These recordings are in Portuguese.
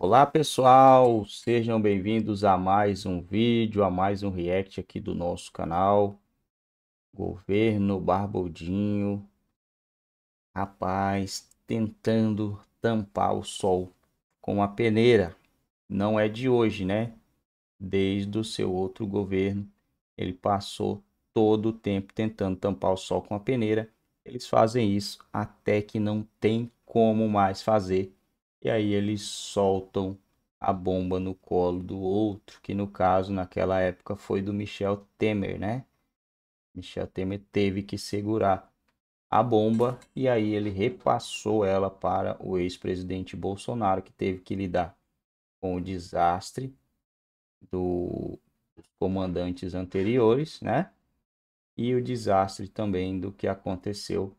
Olá pessoal, sejam bem-vindos a mais um vídeo, a mais um react aqui do nosso canal. Governo Barbudinho, rapaz, tentando tampar o sol com a peneira. Não é de hoje, né? Desde o seu outro governo, ele passou todo o tempo tentando tampar o sol com a peneira. Eles fazem isso até que não tem como mais fazer e aí eles soltam a bomba no colo do outro, que no caso naquela época foi do Michel Temer, né? Michel Temer teve que segurar a bomba e aí ele repassou ela para o ex-presidente Bolsonaro, que teve que lidar com o desastre do, dos comandantes anteriores, né? E o desastre também do que aconteceu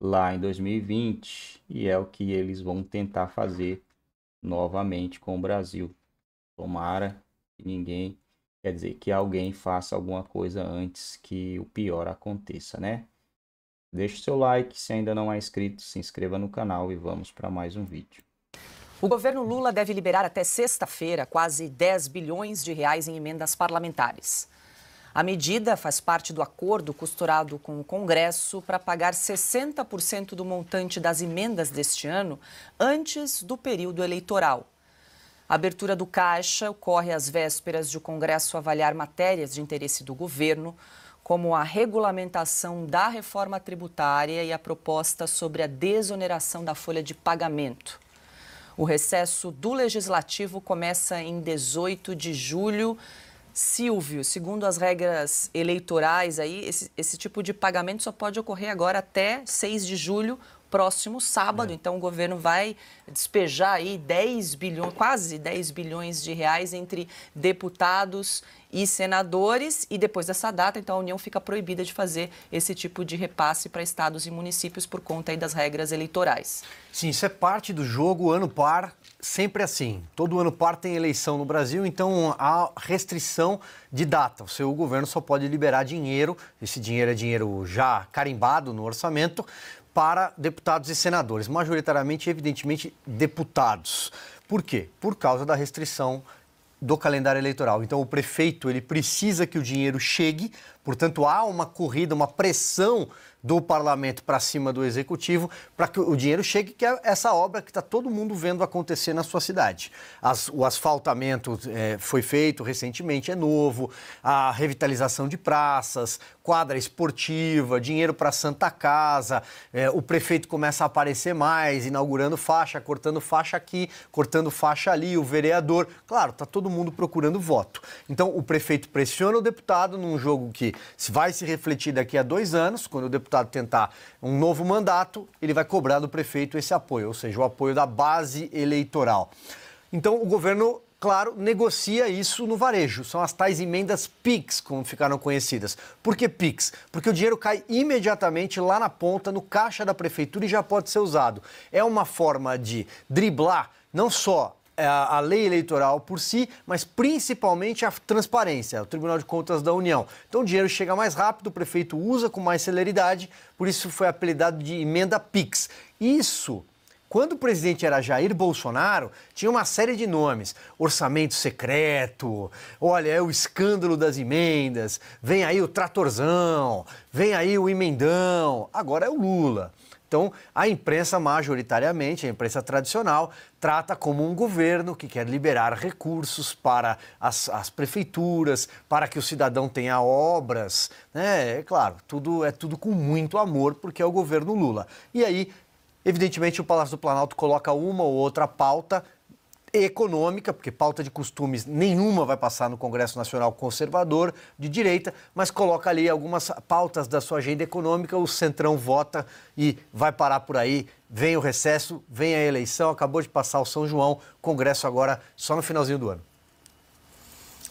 lá em 2020 e é o que eles vão tentar fazer novamente com o Brasil. Tomara que ninguém, quer dizer, que alguém faça alguma coisa antes que o pior aconteça, né? Deixe seu like, se ainda não é inscrito, se inscreva no canal e vamos para mais um vídeo. O governo Lula deve liberar até sexta-feira quase 10 bilhões de reais em emendas parlamentares. A medida faz parte do acordo costurado com o Congresso para pagar 60% do montante das emendas deste ano antes do período eleitoral. A abertura do caixa ocorre às vésperas de o Congresso avaliar matérias de interesse do governo, como a regulamentação da reforma tributária e a proposta sobre a desoneração da folha de pagamento. O recesso do legislativo começa em 18 de julho Silvio, segundo as regras eleitorais aí, esse, esse tipo de pagamento só pode ocorrer agora até 6 de julho, próximo sábado. É. Então o governo vai despejar aí 10 bilhões, quase 10 bilhões de reais entre deputados e senadores e depois dessa data, então a União fica proibida de fazer esse tipo de repasse para estados e municípios por conta aí das regras eleitorais. Sim, isso é parte do jogo ano par sempre assim. Todo ano partem eleição no Brasil, então há restrição de data. O seu governo só pode liberar dinheiro, esse dinheiro é dinheiro já carimbado no orçamento, para deputados e senadores, majoritariamente, evidentemente, deputados. Por quê? Por causa da restrição do calendário eleitoral. Então o prefeito ele precisa que o dinheiro chegue, portanto há uma corrida, uma pressão do parlamento para cima do executivo para que o dinheiro chegue, que é essa obra que está todo mundo vendo acontecer na sua cidade. As, o asfaltamento é, foi feito recentemente, é novo, a revitalização de praças, quadra esportiva, dinheiro para Santa Casa, é, o prefeito começa a aparecer mais, inaugurando faixa, cortando faixa aqui, cortando faixa ali, o vereador. Claro, está todo mundo procurando voto. Então, o prefeito pressiona o deputado num jogo que vai se refletir daqui a dois anos, quando o deputado deputado tentar um novo mandato, ele vai cobrar do prefeito esse apoio, ou seja, o apoio da base eleitoral. Então, o governo claro, negocia isso no varejo. São as tais emendas PIX, como ficaram conhecidas. Por que PIX? Porque o dinheiro cai imediatamente lá na ponta, no caixa da prefeitura e já pode ser usado. É uma forma de driblar não só é, a lei eleitoral por si, mas principalmente a transparência, o Tribunal de Contas da União. Então o dinheiro chega mais rápido, o prefeito usa com mais celeridade, por isso foi apelidado de emenda PIX. Isso quando o presidente era Jair Bolsonaro, tinha uma série de nomes: orçamento secreto, olha, é o escândalo das emendas, vem aí o tratorzão, vem aí o emendão. Agora é o Lula. Então, a imprensa, majoritariamente, a imprensa tradicional, trata como um governo que quer liberar recursos para as, as prefeituras, para que o cidadão tenha obras. Né? É claro, tudo é tudo com muito amor, porque é o governo Lula. E aí, evidentemente, o Palácio do Planalto coloca uma ou outra pauta econômica, porque pauta de costumes nenhuma vai passar no Congresso Nacional Conservador de direita, mas coloca ali algumas pautas da sua agenda econômica, o Centrão vota e vai parar por aí. Vem o recesso, vem a eleição, acabou de passar o São João, Congresso agora só no finalzinho do ano.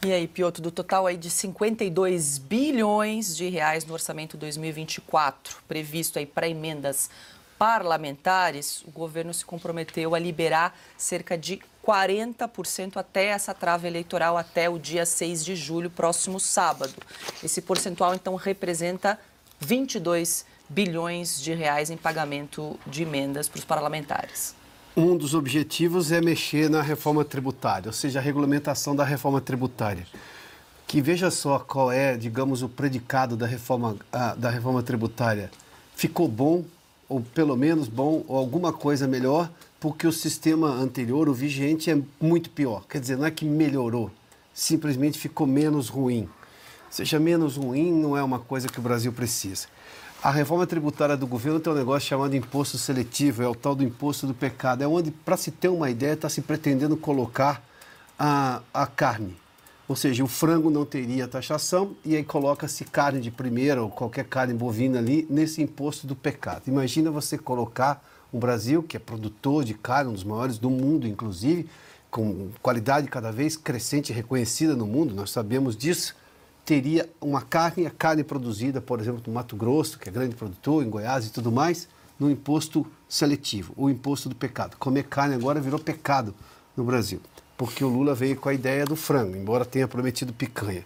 E aí, Piotr, do total aí de 52 bilhões de reais no orçamento 2024, previsto aí para emendas parlamentares, o governo se comprometeu a liberar cerca de 40% até essa trava eleitoral, até o dia 6 de julho, próximo sábado. Esse percentual, então, representa 22 bilhões de reais em pagamento de emendas para os parlamentares. Um dos objetivos é mexer na reforma tributária, ou seja, a regulamentação da reforma tributária. Que veja só qual é, digamos, o predicado da reforma, ah, da reforma tributária. Ficou bom, ou pelo menos bom, ou alguma coisa melhor porque o sistema anterior, o vigente, é muito pior. Quer dizer, não é que melhorou, simplesmente ficou menos ruim. Seja menos ruim não é uma coisa que o Brasil precisa. A reforma tributária do governo tem um negócio chamado imposto seletivo, é o tal do imposto do pecado. É onde, para se ter uma ideia, está se pretendendo colocar a, a carne. Ou seja, o frango não teria taxação e aí coloca-se carne de primeira ou qualquer carne bovina ali nesse imposto do pecado. Imagina você colocar o Brasil, que é produtor de carne, um dos maiores do mundo, inclusive, com qualidade cada vez crescente e reconhecida no mundo, nós sabemos disso, teria uma carne, a carne produzida, por exemplo, no Mato Grosso, que é grande produtor, em Goiás e tudo mais, no imposto seletivo, o imposto do pecado. Comer carne agora virou pecado no Brasil, porque o Lula veio com a ideia do frango, embora tenha prometido picanha.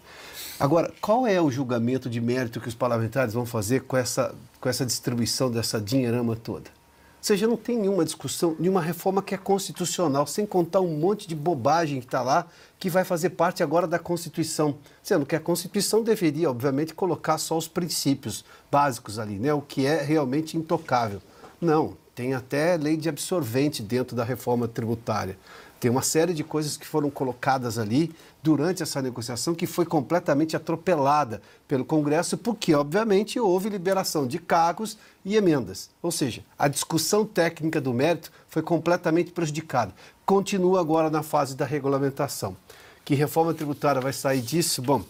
Agora, qual é o julgamento de mérito que os parlamentares vão fazer com essa, com essa distribuição dessa dinheirama toda? seja, não tem nenhuma discussão, nenhuma reforma que é constitucional, sem contar um monte de bobagem que está lá, que vai fazer parte agora da Constituição. Sendo que a Constituição deveria, obviamente, colocar só os princípios básicos ali, né? o que é realmente intocável. Não, tem até lei de absorvente dentro da reforma tributária. Tem uma série de coisas que foram colocadas ali durante essa negociação que foi completamente atropelada pelo Congresso, porque, obviamente, houve liberação de cargos e emendas. Ou seja, a discussão técnica do mérito foi completamente prejudicada. Continua agora na fase da regulamentação. Que reforma tributária vai sair disso? Bom,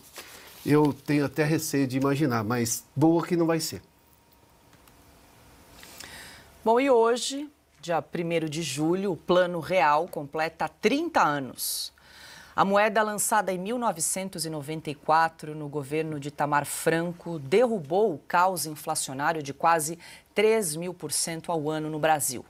eu tenho até receio de imaginar, mas boa que não vai ser. Bom, e hoje dia 1 de julho, o Plano Real completa 30 anos. A moeda lançada em 1994 no governo de Itamar Franco derrubou o caos inflacionário de quase 3 mil por cento ao ano no Brasil.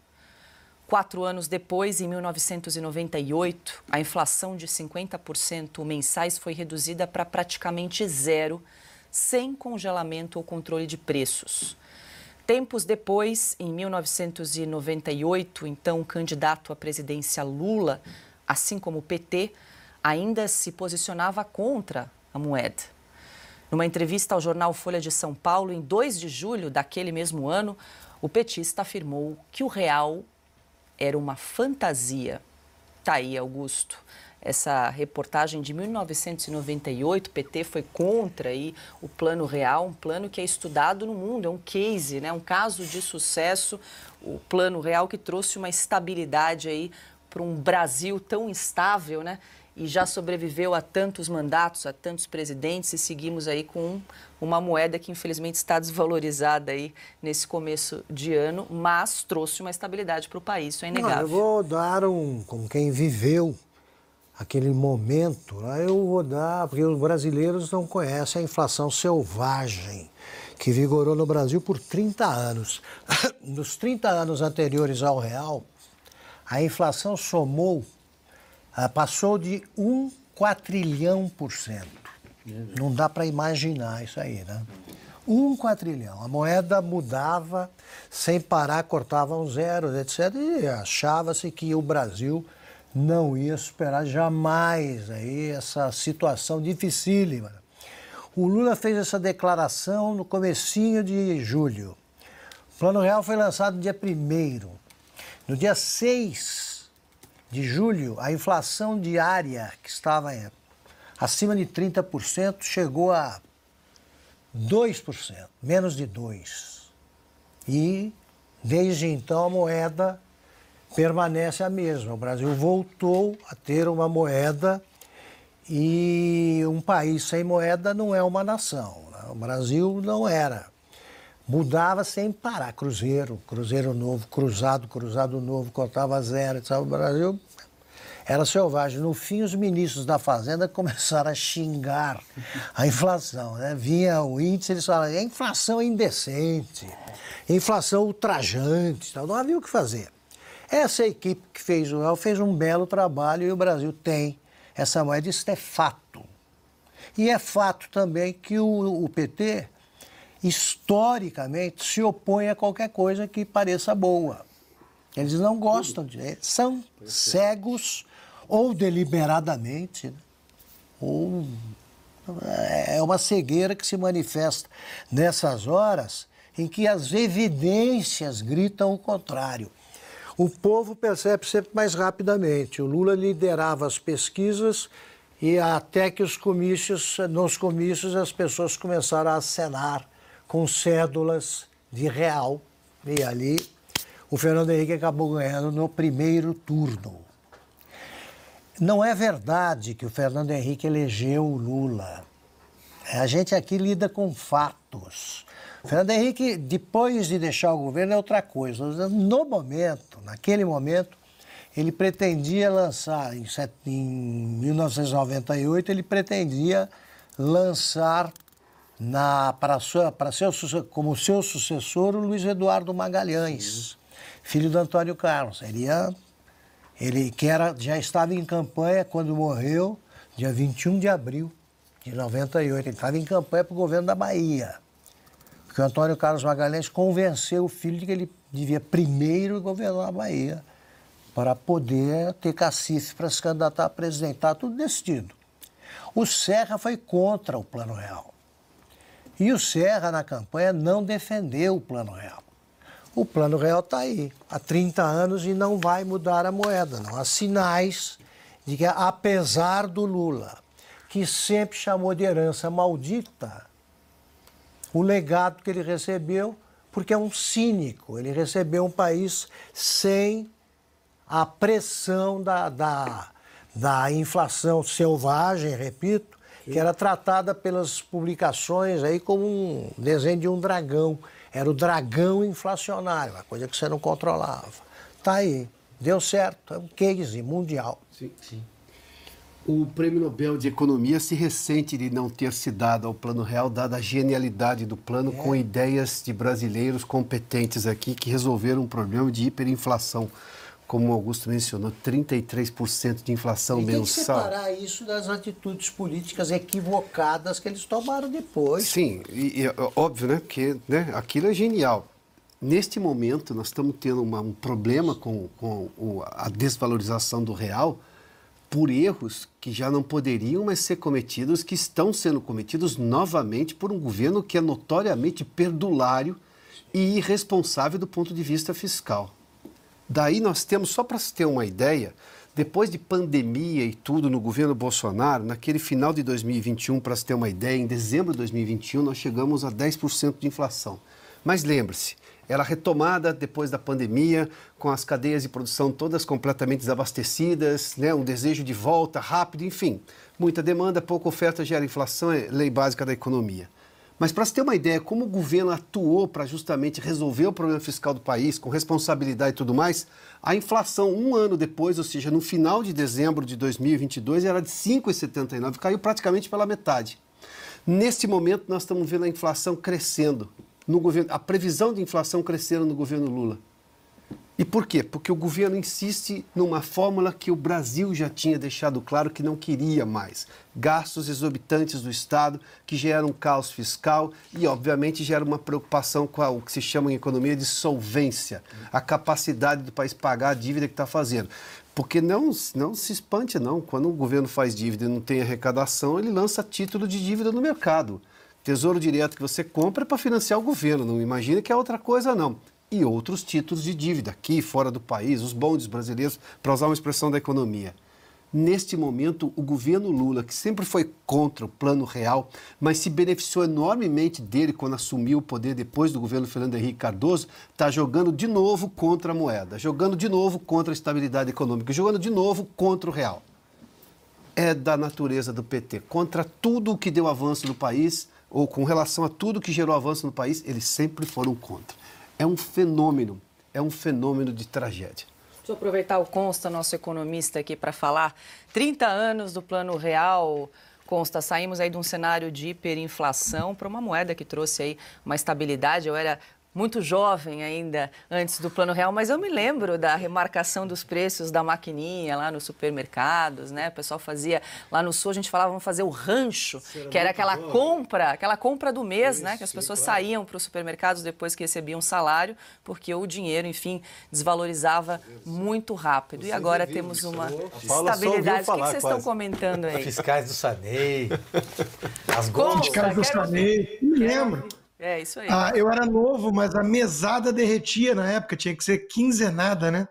Quatro anos depois, em 1998, a inflação de 50% mensais foi reduzida para praticamente zero, sem congelamento ou controle de preços. Tempos depois, em 1998, então candidato à presidência Lula, assim como o PT, ainda se posicionava contra a moeda. Numa entrevista ao jornal Folha de São Paulo, em 2 de julho daquele mesmo ano, o petista afirmou que o real era uma fantasia. Tá aí, Augusto essa reportagem de 1998, o PT foi contra aí o Plano Real, um plano que é estudado no mundo, é um case, né? um caso de sucesso, o Plano Real que trouxe uma estabilidade aí para um Brasil tão instável, né? E já sobreviveu a tantos mandatos, a tantos presidentes e seguimos aí com uma moeda que infelizmente está desvalorizada aí nesse começo de ano, mas trouxe uma estabilidade para o país, isso é inegável. Não, eu vou dar um, como quem viveu aquele momento, eu vou dar, porque os brasileiros não conhecem a inflação selvagem que vigorou no Brasil por 30 anos. Nos 30 anos anteriores ao real, a inflação somou, ah, passou de 1 quatrilhão por cento. Não dá para imaginar isso aí, né? Um quadrilhão A moeda mudava sem parar, cortava um zero, etc. E achava-se que o Brasil não ia superar jamais aí essa situação dificílima. O Lula fez essa declaração no comecinho de julho. O Plano Real foi lançado no dia 1 No dia 6 de julho, a inflação diária, que estava acima de 30%, chegou a 2%, menos de 2%. E, desde então, a moeda permanece a mesma. O Brasil voltou a ter uma moeda e um país sem moeda não é uma nação. Né? O Brasil não era. Mudava sem parar. Cruzeiro, Cruzeiro Novo, Cruzado, Cruzado Novo, contava zero. Etc. O Brasil era selvagem. No fim, os ministros da Fazenda começaram a xingar a inflação. Né? Vinha o índice, eles falavam: a é inflação é indecente, inflação ultrajante. Não havia o que fazer. Essa equipe que fez o El fez um belo trabalho e o Brasil tem essa moeda, isso é fato. E é fato também que o, o PT, historicamente, se opõe a qualquer coisa que pareça boa. Eles não gostam de. São cegos, ou deliberadamente, né? ou. É, é uma cegueira que se manifesta nessas horas em que as evidências gritam o contrário. O povo percebe sempre mais rapidamente. O Lula liderava as pesquisas e até que os comícios, nos comícios as pessoas começaram a acenar com cédulas de real. E ali o Fernando Henrique acabou ganhando no primeiro turno. Não é verdade que o Fernando Henrique elegeu o Lula. A gente aqui lida com fatos. Fernando Henrique, depois de deixar o governo, é outra coisa. No momento, naquele momento, ele pretendia lançar, em, 1998, ele pretendia lançar na, para, sua, para seu, como seu sucessor o Luiz Eduardo Magalhães, uhum. filho do Antônio Carlos. Ele, ele que era, já estava em campanha quando morreu, dia 21 de abril de 98. Ele estava em campanha para o governo da Bahia que o Antônio Carlos Magalhães convenceu o filho de que ele devia primeiro governar a Bahia para poder ter cacife para se candidatar a presidente. Está tudo decidido. O Serra foi contra o Plano Real. E o Serra, na campanha, não defendeu o Plano Real. O Plano Real está aí há 30 anos e não vai mudar a moeda, não. Há sinais de que, apesar do Lula, que sempre chamou de herança maldita, o legado que ele recebeu, porque é um cínico. Ele recebeu um país sem a pressão da, da, da inflação selvagem, repito, que era tratada pelas publicações aí como um desenho de um dragão. Era o dragão inflacionário, uma coisa que você não controlava. Tá aí, deu certo, é um case mundial. Sim, sim. O Prêmio Nobel de Economia se ressente de não ter se dado ao Plano Real, dada a genialidade do plano, é. com ideias de brasileiros competentes aqui que resolveram um problema de hiperinflação. Como o Augusto mencionou, 33% de inflação e mensal. Tem que separar isso das atitudes políticas equivocadas que eles tomaram depois. Sim, e, e, óbvio, né? Porque né, aquilo é genial. Neste momento, nós estamos tendo uma, um problema com, com o, a desvalorização do real por erros que já não poderiam mais ser cometidos, que estão sendo cometidos novamente por um governo que é notoriamente perdulário e irresponsável do ponto de vista fiscal. Daí nós temos, só para se ter uma ideia, depois de pandemia e tudo no governo Bolsonaro, naquele final de 2021, para se ter uma ideia, em dezembro de 2021 nós chegamos a 10% de inflação. Mas lembre-se, ela retomada depois da pandemia, com as cadeias de produção todas completamente desabastecidas, né, um desejo de volta rápido, enfim. Muita demanda, pouca oferta gera inflação, é lei básica da economia. Mas para se ter uma ideia como o governo atuou para justamente resolver o problema fiscal do país, com responsabilidade e tudo mais, a inflação um ano depois, ou seja, no final de dezembro de 2022, era de 5,79, caiu praticamente pela metade. Neste momento, nós estamos vendo a inflação crescendo no governo, a previsão de inflação cresceram no governo Lula. E por quê? Porque o governo insiste numa fórmula que o Brasil já tinha deixado claro que não queria mais. Gastos exorbitantes do Estado que geram um caos fiscal e, obviamente, gera uma preocupação com a, o que se chama em economia de solvência, a capacidade do país pagar a dívida que está fazendo. Porque não, não se espante, não. Quando o governo faz dívida e não tem arrecadação, ele lança título de dívida no mercado. Tesouro direto que você compra é para financiar o governo, não imagina que é outra coisa, não. E outros títulos de dívida aqui, fora do país, os bondes brasileiros, para usar uma expressão da economia. Neste momento, o governo Lula, que sempre foi contra o plano real, mas se beneficiou enormemente dele quando assumiu o poder depois do governo Fernando Henrique Cardoso, está jogando de novo contra a moeda, jogando de novo contra a estabilidade econômica, jogando de novo contra o real. É da natureza do PT. Contra tudo o que deu avanço no país, ou com relação a tudo que gerou avanço no país, eles sempre foram contra. É um fenômeno, é um fenômeno de tragédia. Deixa eu aproveitar o Consta, nosso economista, aqui para falar. 30 anos do Plano Real. Consta, saímos aí de um cenário de hiperinflação para uma moeda que trouxe aí uma estabilidade. Eu era muito jovem ainda antes do Plano Real, mas eu me lembro da remarcação dos preços da maquininha lá nos supermercados, né? O pessoal fazia lá no sul, a gente falava vamos fazer o rancho, que era aquela bom. compra, aquela compra do mês, Isso, né? Que as pessoas claro. saíam para os supermercados depois que recebiam salário, porque o dinheiro, enfim, desvalorizava muito rápido. Você e agora temos uma estabilidade. Falar, o que, vocês estão comentando aí? Fiscais do Sanei, as Consta, Fiscais do Sanei, me lembro. É, isso aí. Ah, eu era novo, mas a mesada derretia na época, tinha que ser quinzenada, né?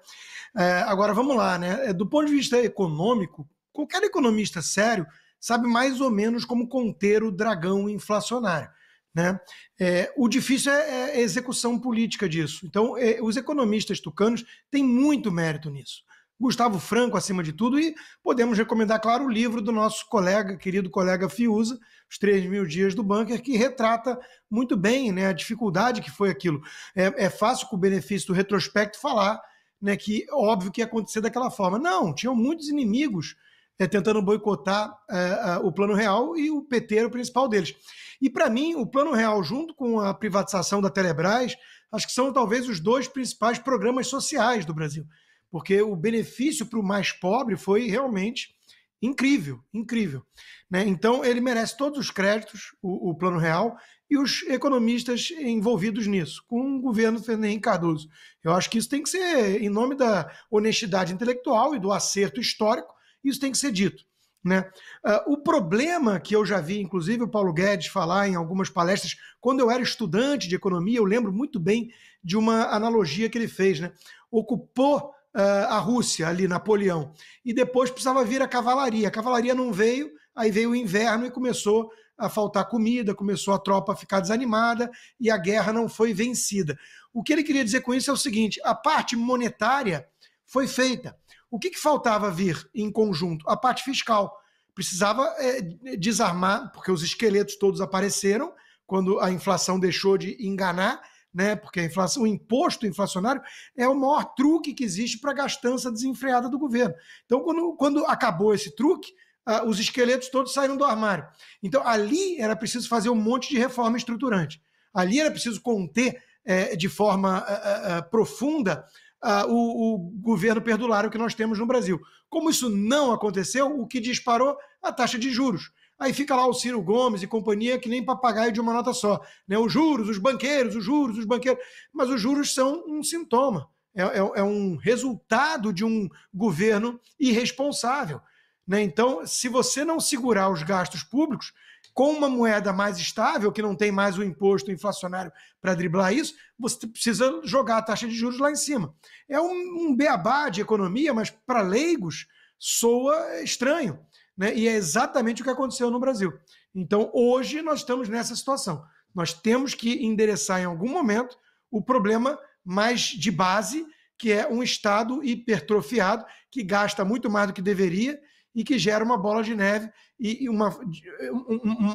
É, agora, vamos lá, né? É, do ponto de vista econômico, qualquer economista sério sabe mais ou menos como conter o dragão inflacionário. Né? É, o difícil é, é, a execução política disso. Então, é, os economistas tucanos têm muito mérito nisso. Gustavo Franco, acima de tudo, e podemos recomendar, claro, o livro do nosso colega, querido colega Fiuza, Os 3 Mil Dias do Bunker, que retrata muito bem né, a dificuldade que foi aquilo. É, é fácil, com o benefício do retrospecto, falar né, que óbvio que ia acontecer daquela forma. Não, tinham muitos inimigos é, tentando boicotar é, o Plano Real e o PT era o principal deles. E para mim, o Plano Real, junto com a privatização da Telebrás, acho que são talvez os dois principais programas sociais do Brasil porque o benefício para o mais pobre foi realmente incrível, incrível. Né? Então ele merece todos os créditos, o, o, Plano Real, e os economistas envolvidos nisso, com o governo Fernando Henrique Cardoso. Eu acho que isso tem que ser, em nome da honestidade intelectual e do acerto histórico, isso tem que ser dito. Né? Uh, o problema que eu já vi, inclusive, o Paulo Guedes falar em algumas palestras, quando eu era estudante de economia, eu lembro muito bem de uma analogia que ele fez. Né? Ocupou eh, a Rússia, ali, Napoleão. E depois precisava vir a cavalaria. A cavalaria não veio, aí veio o inverno e começou a faltar comida, começou a tropa a ficar desanimada e a guerra não foi vencida. O que ele queria dizer com isso é o seguinte: a parte monetária foi feita. O que, que faltava vir em conjunto? A parte fiscal. Precisava é, desarmar, porque os esqueletos todos apareceram quando a inflação deixou de enganar né? Porque a inflação, o imposto inflacionário é o maior truque que existe para a gastança desenfreada do governo. Então, quando, quando acabou esse truque, ah, os esqueletos todos saíram do armário. Então, ali era preciso fazer um monte de reforma estruturante. Ali era preciso conter é, de forma é, é, profunda ah, o, o, governo perdulário que nós temos no Brasil. Como isso não aconteceu, o que disparou? A taxa de juros. Aí fica lá o Ciro Gomes e companhia que nem papagaio de uma nota só. Né? Os juros, os banqueiros, os juros, os banqueiros. Mas os juros são um sintoma, é, é, é um resultado de um governo irresponsável. Né? Então, se você não segurar os gastos públicos, com uma moeda mais estável, que não tem mais o imposto inflacionário para driblar isso, você precisa jogar a taxa de juros lá em cima. É um, um beabá de economia, mas para leigos soa estranho né? E é exatamente o que aconteceu no Brasil. Então, hoje nós estamos nessa situação. Nós temos que endereçar em algum momento o problema mais de base, que é um Estado hipertrofiado, que gasta muito mais do que deveria e que gera uma bola de neve e uma,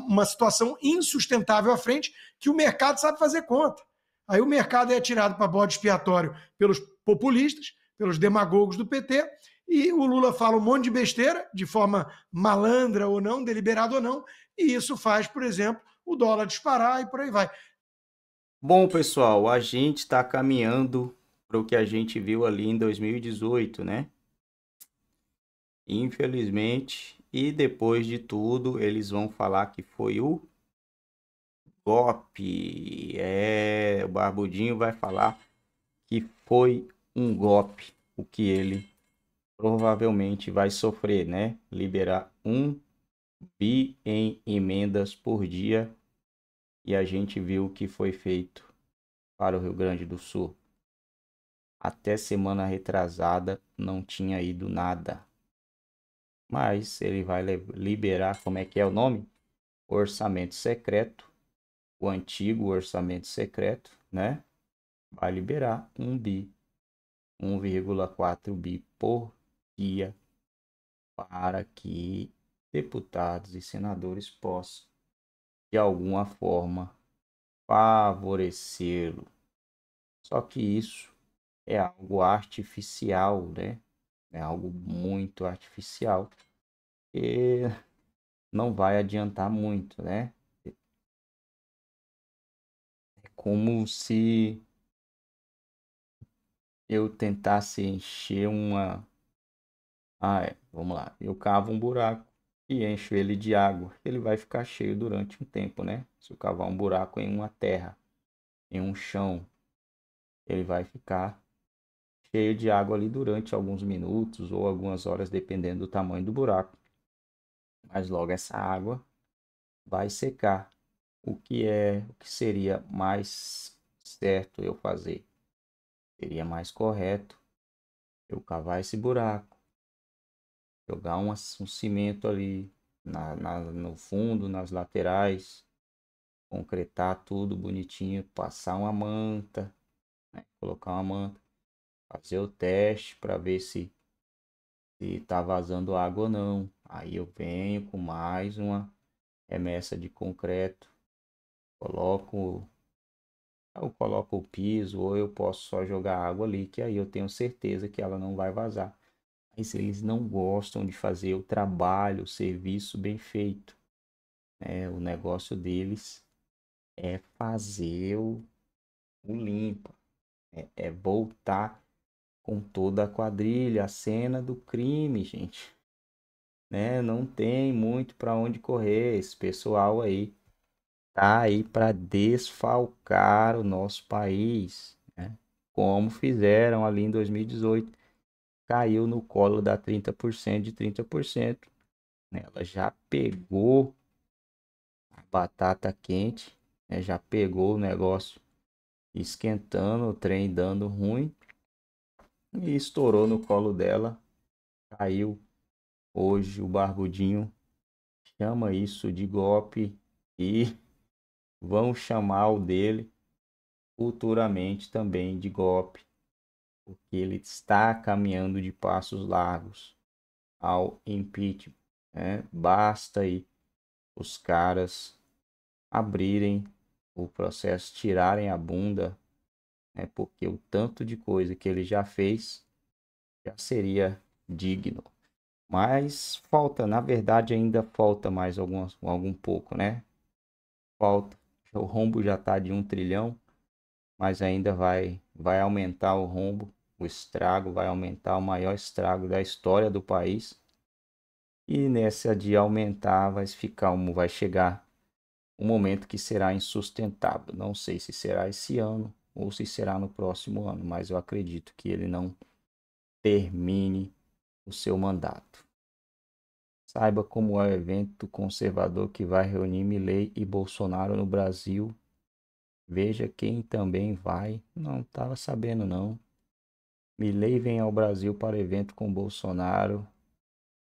uma situação insustentável à frente, que o mercado sabe fazer conta. Aí o mercado é tirado para bode expiatório pelos populistas, pelos demagogos do PT, e o Lula fala um monte de besteira, de forma malandra ou não, deliberada ou não, e isso faz, por exemplo, o dólar disparar e por aí vai. Bom, pessoal, a gente está caminhando para o que a gente viu ali em 2018, né? Infelizmente, e depois de tudo, eles vão falar que foi o golpe. É, o Barbudinho vai falar que foi um golpe o que ele provavelmente vai sofrer, né? Liberar um bi em emendas por dia e a gente viu o que foi feito para o Rio Grande do Sul. Até semana retrasada não tinha ido nada. Mas ele vai liberar, como é que é o nome? Orçamento secreto, o antigo orçamento secreto, né? Vai liberar um bi, 1,4 bi por dia para que deputados e senadores possam, de alguma forma, favorecê-lo. Só que isso é algo artificial, né? É algo muito artificial e não vai adiantar muito, né? É como se eu tentasse encher uma ah, é. Vamos lá. Eu cavo um buraco e encho ele de água. Ele vai ficar cheio durante um tempo, né? Se eu cavar um buraco em uma terra, em um chão, ele vai ficar cheio de água ali durante alguns minutos ou algumas horas, dependendo do tamanho do buraco. Mas logo essa água vai secar. O que é, o que seria mais certo eu fazer? Seria mais correto eu cavar esse buraco jogar um, um cimento ali na, na, no fundo, nas laterais, concretar tudo bonitinho, passar uma manta, né? colocar uma manta, fazer o teste para ver se se está vazando água ou não. Aí eu venho com mais uma remessa de concreto, coloco eu coloco o piso ou eu posso só jogar água ali que aí eu tenho certeza que ela não vai vazar mas eles não gostam de fazer o trabalho, o serviço bem feito. É, o negócio deles é fazer o, o limpa, é, né? é voltar com toda a quadrilha, a cena do crime, gente. Né? Não tem muito para onde correr. Esse pessoal aí tá aí para desfalcar o nosso país, né? como fizeram ali em 2018 caiu no colo da 30% de 30%. Né? Ela já pegou a batata quente, né? já pegou o negócio esquentando, o trem dando ruim e estourou no colo dela. Caiu hoje o barbudinho. Chama isso de golpe e vão chamar o dele futuramente também de golpe porque ele está caminhando de passos largos ao impeachment. Né? Basta aí os caras abrirem o processo, tirarem a bunda, né? porque o tanto de coisa que ele já fez já seria digno. Mas falta, na verdade, ainda falta mais algumas, algum pouco, né? Falta. O rombo já está de um trilhão, mas ainda vai, vai aumentar o rombo o estrago vai aumentar, o maior estrago da história do país. E nessa de aumentar vai ficar, vai chegar um momento que será insustentável. Não sei se será esse ano ou se será no próximo ano, mas eu acredito que ele não termine o seu mandato. Saiba como é o evento conservador que vai reunir Milley e Bolsonaro no Brasil. Veja quem também vai. Não estava sabendo não. Milley vem ao Brasil para evento com Bolsonaro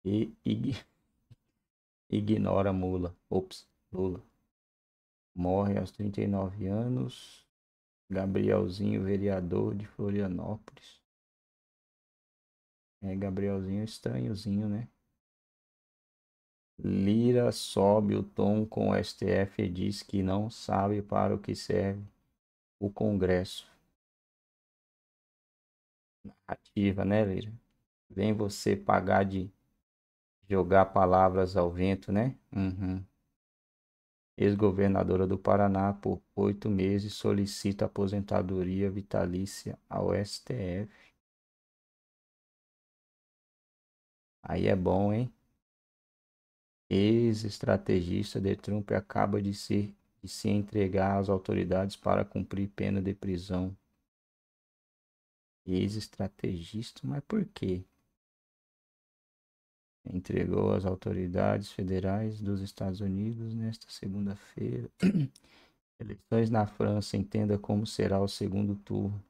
e ig... ignora Mula. Ops, Lula. Morre aos 39 anos. Gabrielzinho, vereador de Florianópolis. É, Gabrielzinho é estranhozinho, né? Lira sobe o tom com o STF e diz que não sabe para o que serve o Congresso narrativa, né, Leira? Vem você pagar de jogar palavras ao vento, né? Uhum. Ex-governadora do Paraná por oito meses solicita aposentadoria vitalícia ao STF. Aí é bom, hein? Ex-estrategista de Trump acaba de se, de se entregar às autoridades para cumprir pena de prisão Ex-estrategista, mas por quê? Entregou às autoridades federais dos Estados Unidos nesta segunda-feira. Eleições na França, entenda como será o segundo turno.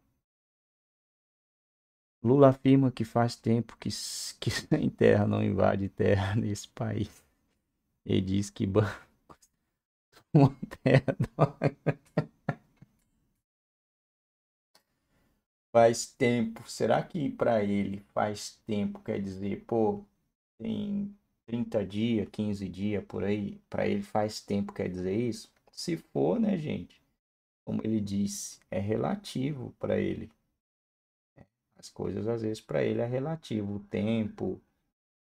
Lula afirma que faz tempo que, que sem terra não invade terra nesse país. E diz que bancos Uma terra. faz tempo. Será que para ele faz tempo quer dizer, pô, tem 30 dias, 15 dias por aí? Para ele faz tempo quer dizer isso? Se for, né, gente? Como ele disse, é relativo para ele. As coisas às vezes para ele é relativo, o tempo,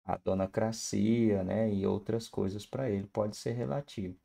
a donacracia, né, e outras coisas para ele pode ser relativo.